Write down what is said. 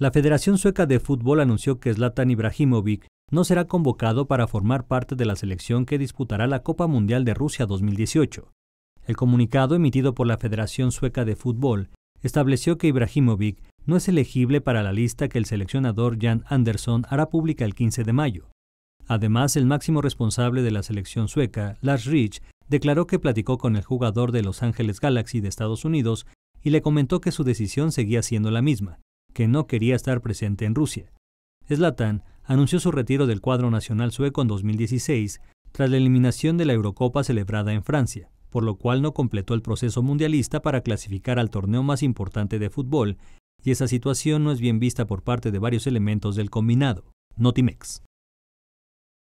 La Federación Sueca de Fútbol anunció que Zlatan Ibrahimovic no será convocado para formar parte de la selección que disputará la Copa Mundial de Rusia 2018. El comunicado emitido por la Federación Sueca de Fútbol estableció que Ibrahimovic no es elegible para la lista que el seleccionador Jan Andersson hará pública el 15 de mayo. Además, el máximo responsable de la selección sueca, Lars Rich, declaró que platicó con el jugador de Los Ángeles Galaxy de Estados Unidos y le comentó que su decisión seguía siendo la misma, que no quería estar presente en Rusia. Zlatan anunció su retiro del cuadro nacional sueco en 2016 tras la eliminación de la Eurocopa celebrada en Francia, por lo cual no completó el proceso mundialista para clasificar al torneo más importante de fútbol, y esa situación no es bien vista por parte de varios elementos del combinado. Notimex.